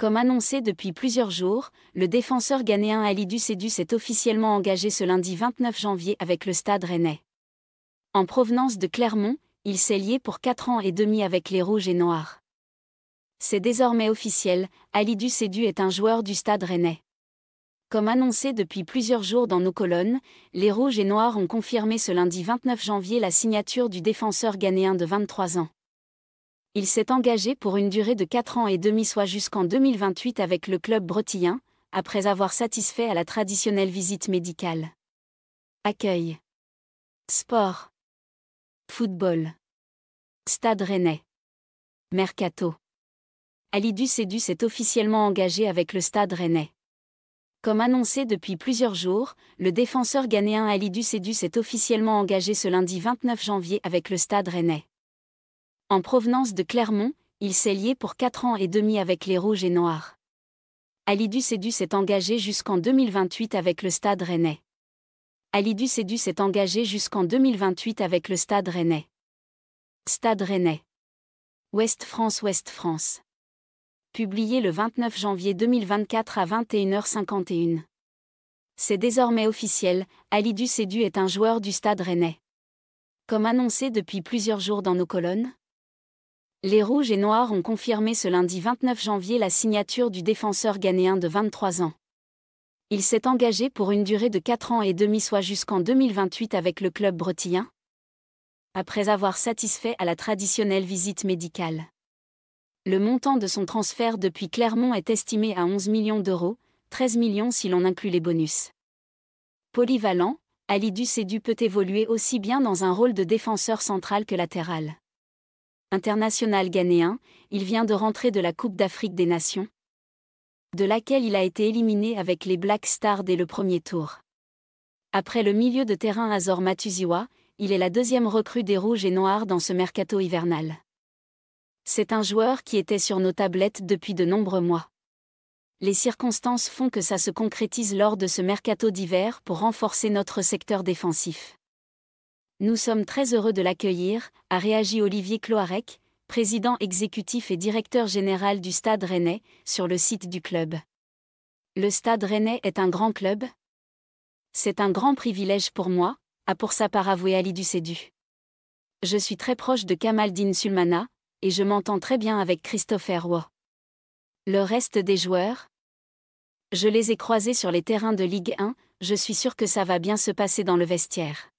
Comme annoncé depuis plusieurs jours, le défenseur ghanéen Ali Sédu s'est officiellement engagé ce lundi 29 janvier avec le Stade Rennais. En provenance de Clermont, il s'est lié pour 4 ans et demi avec les Rouges et Noirs. C'est désormais officiel, Ali Sédu est un joueur du Stade Rennais. Comme annoncé depuis plusieurs jours dans nos colonnes, les Rouges et Noirs ont confirmé ce lundi 29 janvier la signature du défenseur ghanéen de 23 ans. Il s'est engagé pour une durée de 4 ans et demi soit jusqu'en 2028 avec le club bretillien, après avoir satisfait à la traditionnelle visite médicale. Accueil. Sport. Football. Stade Rennais. Mercato. Ali Ducédus est officiellement engagé avec le Stade Rennais. Comme annoncé depuis plusieurs jours, le défenseur ghanéen Ali Ducédus s'est officiellement engagé ce lundi 29 janvier avec le Stade Rennais. En provenance de Clermont, il s'est lié pour 4 ans et demi avec les Rouges et Noirs. du Sédu s'est engagé jusqu'en 2028 avec le Stade Rennais. du Sédu s'est engagé jusqu'en 2028 avec le Stade Rennais. Stade Rennais. Ouest France Ouest France. Publié le 29 janvier 2024 à 21h51. C'est désormais officiel, du Sédu est un joueur du Stade Rennais. Comme annoncé depuis plusieurs jours dans nos colonnes, les Rouges et Noirs ont confirmé ce lundi 29 janvier la signature du défenseur ghanéen de 23 ans. Il s'est engagé pour une durée de 4 ans et demi soit jusqu'en 2028 avec le club bretillien, après avoir satisfait à la traditionnelle visite médicale. Le montant de son transfert depuis Clermont est estimé à 11 millions d'euros, 13 millions si l'on inclut les bonus. Polyvalent, Ali Sédu peut évoluer aussi bien dans un rôle de défenseur central que latéral. International ghanéen, il vient de rentrer de la Coupe d'Afrique des Nations, de laquelle il a été éliminé avec les Black Stars dès le premier tour. Après le milieu de terrain Azor Matuziwa, il est la deuxième recrue des Rouges et Noirs dans ce mercato hivernal. C'est un joueur qui était sur nos tablettes depuis de nombreux mois. Les circonstances font que ça se concrétise lors de ce mercato d'hiver pour renforcer notre secteur défensif. Nous sommes très heureux de l'accueillir, a réagi Olivier Cloarec, président exécutif et directeur général du Stade Rennais, sur le site du club. Le Stade Rennais est un grand club C'est un grand privilège pour moi, a pour sa part avoué Ali Ducédu. Je suis très proche de Kamaldine Sulmana, et je m'entends très bien avec Christopher Roy. Le reste des joueurs Je les ai croisés sur les terrains de Ligue 1, je suis sûr que ça va bien se passer dans le vestiaire.